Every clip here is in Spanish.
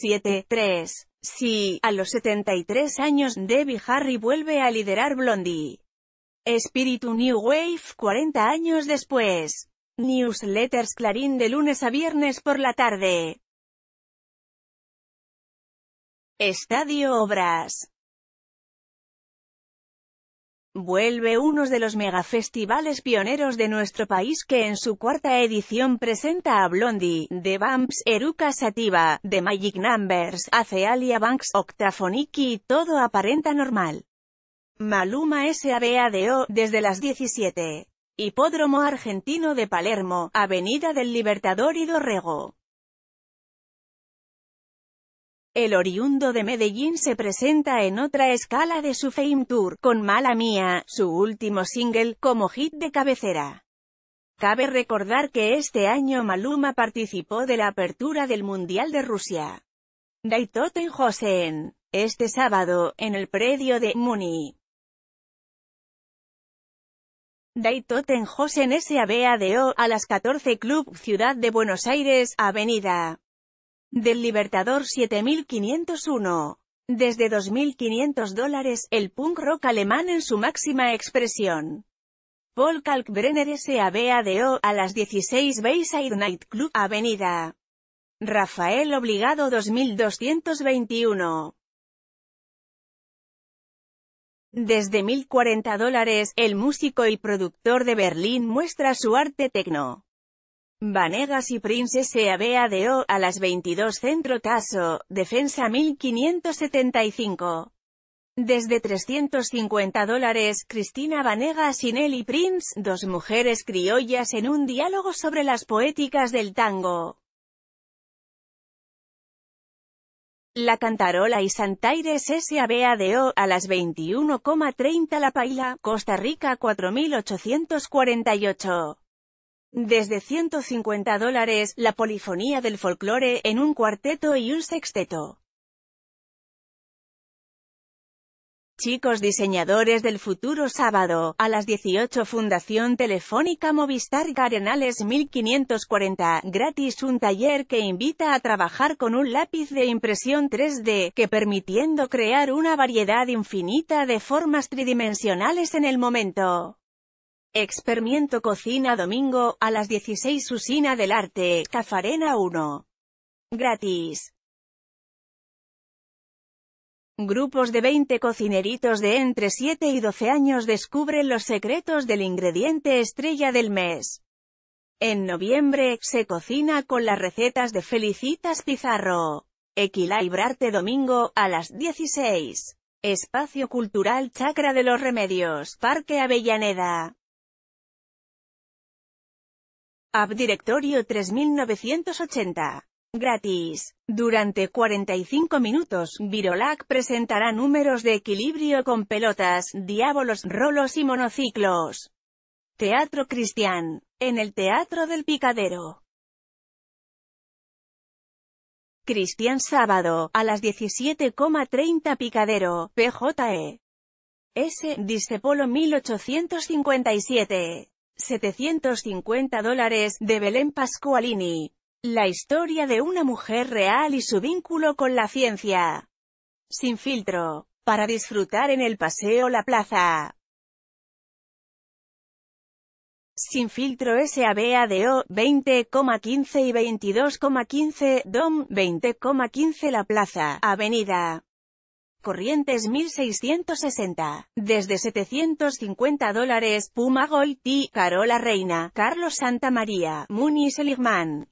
7, 3. Si, a los 73 años, Debbie Harry vuelve a liderar Blondie. Espíritu New Wave 40 años después. Newsletters Clarín de lunes a viernes por la tarde. Estadio Obras vuelve uno de los megafestivales pioneros de nuestro país que en su cuarta edición presenta a Blondie, The Bumps, Eruka Sativa, The Magic Numbers, Acealia Banks, Octafoniki y todo aparenta normal. Maluma SABADO, desde las 17. Hipódromo Argentino de Palermo, Avenida del Libertador y Dorrego. El oriundo de Medellín se presenta en otra escala de su Fame Tour, con Mala Mía, su último single, como hit de cabecera. Cabe recordar que este año Maluma participó de la apertura del Mundial de Rusia. Daitoten Hosen, este sábado, en el predio de Muni. Daitoten Hosen SABADO, a las 14 Club Ciudad de Buenos Aires, Avenida del Libertador 7501. Desde 2.500 dólares, el punk rock alemán en su máxima expresión. Paul Kalkbrenner SABADO, a las 16 Bayside Night Club, Avenida. Rafael Obligado 2221. Desde 1.040 dólares, el músico y productor de Berlín muestra su arte tecno. Vanegas y Prince S.A.B.A.D.O. E a las 22 Centro Caso, Defensa 1575. Desde 350 dólares, Cristina Vanegas y Nelly Prince, dos mujeres criollas en un diálogo sobre las poéticas del tango. La Cantarola y Santaires SABADO, a las 21,30 La Paila, Costa Rica 4848. Desde 150 dólares, la polifonía del folclore en un cuarteto y un sexteto. Chicos diseñadores del futuro sábado, a las 18 Fundación Telefónica Movistar Garenales 1540, gratis un taller que invita a trabajar con un lápiz de impresión 3D, que permitiendo crear una variedad infinita de formas tridimensionales en el momento. Expermiento Cocina domingo, a las 16 Usina del Arte, Cafarena 1. Gratis. Grupos de 20 cocineritos de entre 7 y 12 años descubren los secretos del ingrediente estrella del mes. En noviembre, se cocina con las recetas de Felicitas Pizarro. Equilibrarte domingo, a las 16. Espacio Cultural Chacra de los Remedios, Parque Avellaneda. App Directorio 3980. Gratis. Durante 45 minutos, Virolac presentará números de equilibrio con pelotas, diábolos, rolos y monociclos. Teatro Cristian. En el Teatro del Picadero. Cristian Sábado, a las 17,30 Picadero, PJE. S. Discepolo 1857. 750 dólares, de Belén Pascualini. La historia de una mujer real y su vínculo con la ciencia. Sin filtro. Para disfrutar en el paseo La Plaza. Sin filtro SABADO, 20,15 y 22,15, DOM, 20,15 La Plaza, Avenida. Corrientes 1660, desde 750 dólares, Puma Gold Carola Reina, Carlos Santa María, Muni Seligman.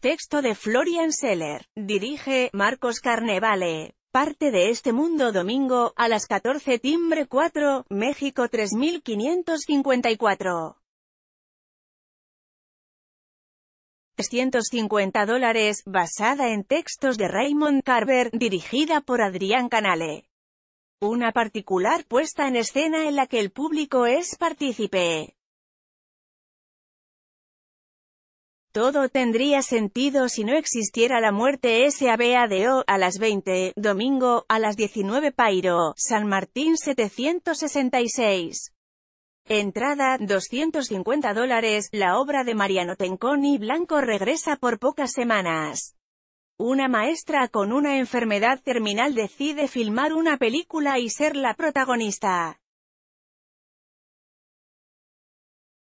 Texto de Florian Seller, dirige, Marcos Carnevale. Parte de este mundo domingo, a las 14 timbre 4, México 3554. 350 dólares, basada en textos de Raymond Carver, dirigida por Adrián Canale. Una particular puesta en escena en la que el público es partícipe. Todo tendría sentido si no existiera la muerte SABADO, a las 20, domingo, a las 19 Pairo, San Martín 766. Entrada, 250 dólares. La obra de Mariano Tenconi Blanco regresa por pocas semanas. Una maestra con una enfermedad terminal decide filmar una película y ser la protagonista.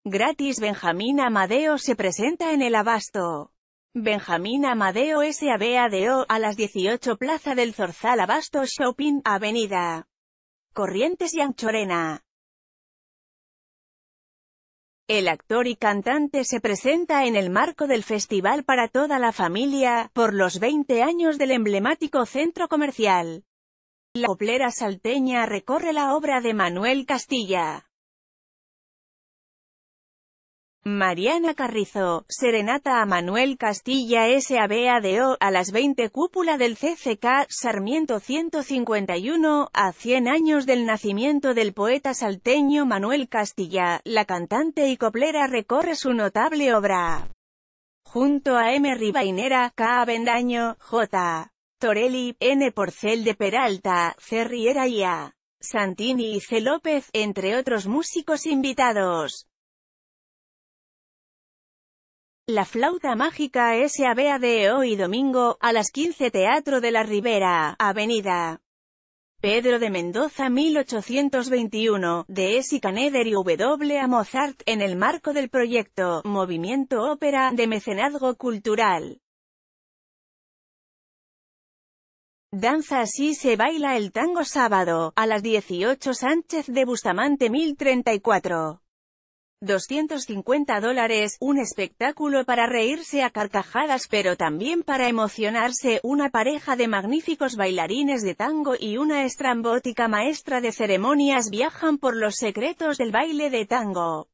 Gratis Benjamín Amadeo se presenta en el Abasto. Benjamín Amadeo S.A.B.A.D.O. a las 18 Plaza del Zorzal Abasto Shopping, Avenida Corrientes y Anchorena. El actor y cantante se presenta en el marco del Festival para toda la familia, por los 20 años del emblemático centro comercial. La coplera salteña recorre la obra de Manuel Castilla. Mariana Carrizo, Serenata a Manuel Castilla SABADO, a las 20 Cúpula del CCK, Sarmiento 151, a 100 años del nacimiento del poeta salteño Manuel Castilla, la cantante y coplera recorre su notable obra. Junto a M. Ribainera, K. Avendaño, J. Torelli, N. Porcel de Peralta, C. Riera y A. Santini y C. López, entre otros músicos invitados. La flauta mágica S.A.B.A. de hoy domingo, a las 15 Teatro de la Ribera, Avenida Pedro de Mendoza 1821, de S.I. Caneder y W. A. Mozart, en el marco del proyecto Movimiento Ópera de Mecenazgo Cultural. Danza así se baila el tango sábado, a las 18 Sánchez de Bustamante 1034. 250 dólares, un espectáculo para reírse a carcajadas pero también para emocionarse, una pareja de magníficos bailarines de tango y una estrambótica maestra de ceremonias viajan por los secretos del baile de tango.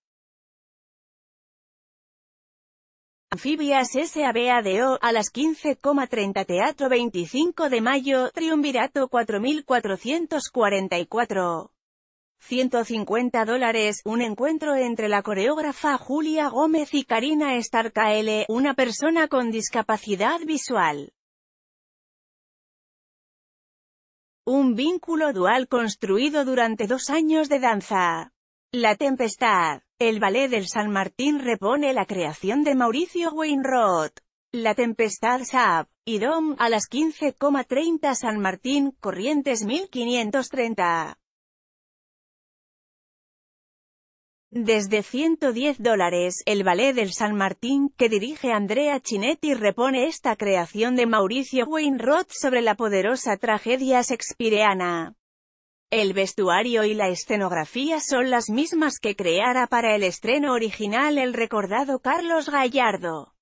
Anfibias SABADO, a las 15.30 Teatro 25 de Mayo, Triunvirato 4444 150 dólares, un encuentro entre la coreógrafa Julia Gómez y Karina L, una persona con discapacidad visual. Un vínculo dual construido durante dos años de danza. La Tempestad. El ballet del San Martín repone la creación de Mauricio Wainroth. La Tempestad Sab. Dom, a las 15,30 San Martín, Corrientes 1530. Desde 110 dólares, el ballet del San Martín, que dirige Andrea Chinetti repone esta creación de Mauricio Wainwright sobre la poderosa tragedia shakespeareana. El vestuario y la escenografía son las mismas que creara para el estreno original el recordado Carlos Gallardo.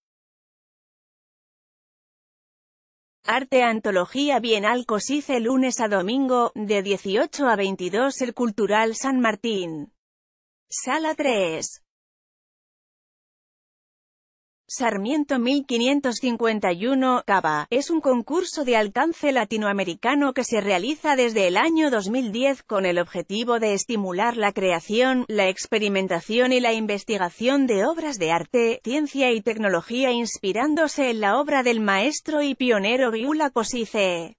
Arte Antología Bienal Cosice lunes a domingo, de 18 a 22 El Cultural San Martín. Sala 3. Sarmiento 1551, Cava, es un concurso de alcance latinoamericano que se realiza desde el año 2010 con el objetivo de estimular la creación, la experimentación y la investigación de obras de arte, ciencia y tecnología inspirándose en la obra del maestro y pionero Viula Cosice.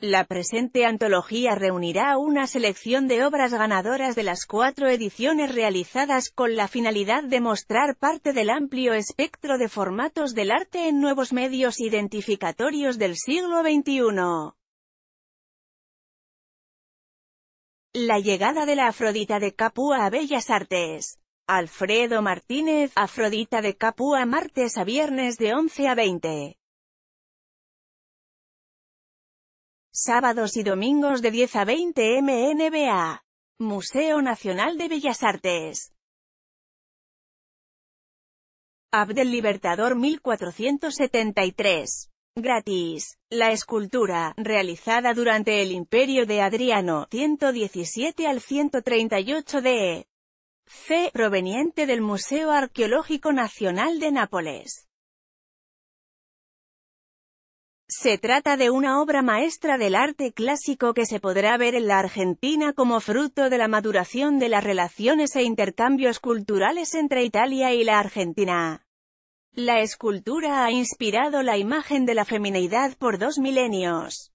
La presente antología reunirá una selección de obras ganadoras de las cuatro ediciones realizadas con la finalidad de mostrar parte del amplio espectro de formatos del arte en nuevos medios identificatorios del siglo XXI. La llegada de la Afrodita de Capua a Bellas Artes. Alfredo Martínez, Afrodita de Capua martes a viernes de 11 a 20. Sábados y domingos de 10 a 20 MNBA. Museo Nacional de Bellas Artes. Abdel Libertador 1473. Gratis. La escultura, realizada durante el imperio de Adriano, 117 al 138 de C, proveniente del Museo Arqueológico Nacional de Nápoles. Se trata de una obra maestra del arte clásico que se podrá ver en la Argentina como fruto de la maduración de las relaciones e intercambios culturales entre Italia y la Argentina. La escultura ha inspirado la imagen de la feminidad por dos milenios.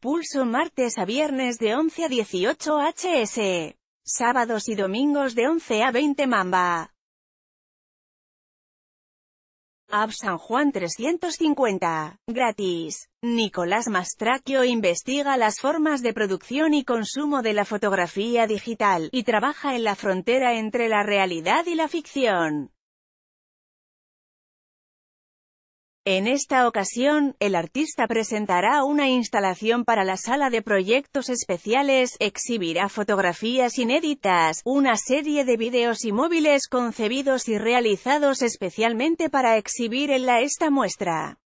Pulso martes a viernes de 11 a 18 HS. Sábados y domingos de 11 a 20 Mamba. App San Juan 350. Gratis. Nicolás Mastracchio investiga las formas de producción y consumo de la fotografía digital, y trabaja en la frontera entre la realidad y la ficción. En esta ocasión, el artista presentará una instalación para la sala de proyectos especiales, exhibirá fotografías inéditas, una serie de videos y móviles concebidos y realizados especialmente para exhibir en la esta muestra.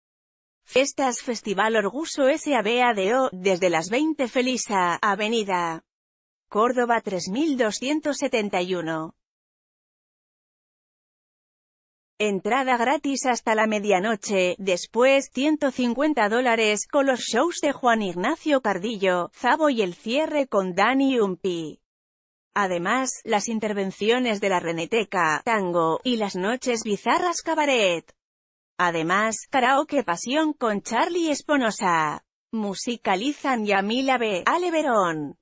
Festas Festival Orguso SABADO, desde las 20 Felisa, Avenida. Córdoba 3271. Entrada gratis hasta la medianoche, después 150 dólares, con los shows de Juan Ignacio Cardillo, Zabo y el cierre con Dani Umpi. Además, las intervenciones de la Reneteca, Tango, y las noches bizarras Cabaret. Además, Karaoke Pasión con Charlie Esponosa. Musicalizan Yamila B. Aleverón.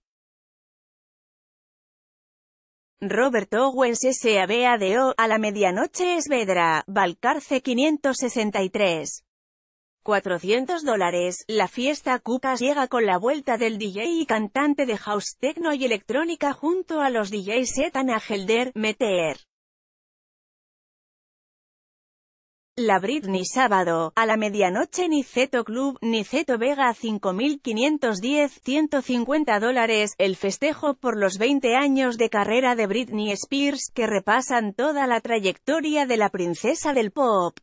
Robert Owens S.A.B.A.D.O. a la medianoche Esvedra, Valcarce 563. 400 dólares, la fiesta Cucas llega con la vuelta del DJ y cantante de House Techno y Electrónica junto a los DJs Etan Helder, Meteer. La Britney sábado, a la medianoche Niceto Club, Niceto Vega 5510, 150 dólares, el festejo por los 20 años de carrera de Britney Spears que repasan toda la trayectoria de la princesa del pop.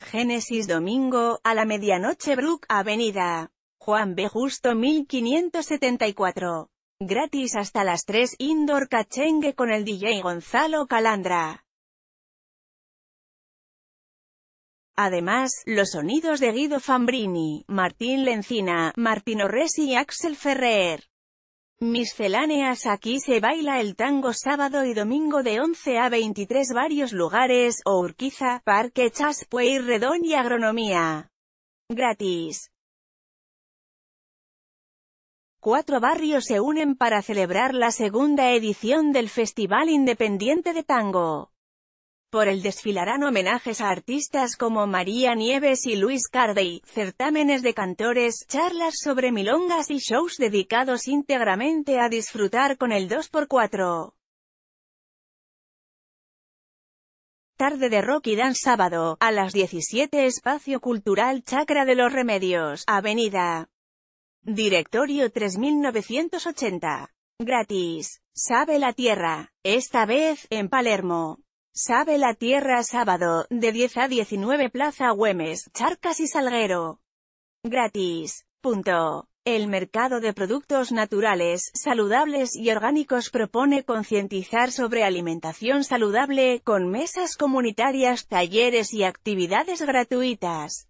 Génesis domingo, a la medianoche Brook Avenida. Juan B. Justo 1574. Gratis hasta las 3 Indoor Cachengue con el DJ Gonzalo Calandra. Además, los sonidos de Guido Fambrini, Martín Lencina, Martino Resi y Axel Ferrer. Misceláneas Aquí se baila el tango sábado y domingo de 11 a 23 varios lugares, o Urquiza, Parque Chaspuey Redón y Agronomía. Gratis. Cuatro barrios se unen para celebrar la segunda edición del Festival Independiente de Tango. Por el desfilarán homenajes a artistas como María Nieves y Luis Cardey, certámenes de cantores, charlas sobre milongas y shows dedicados íntegramente a disfrutar con el 2x4. tarde de rock y dan sábado, a las 17 Espacio Cultural Chacra de los Remedios, Avenida. Directorio 3980. Gratis. Sabe la tierra. Esta vez, en Palermo. Sabe la tierra sábado, de 10 a 19 Plaza Güemes, Charcas y Salguero. Gratis. Punto. El mercado de productos naturales, saludables y orgánicos propone concientizar sobre alimentación saludable, con mesas comunitarias, talleres y actividades gratuitas.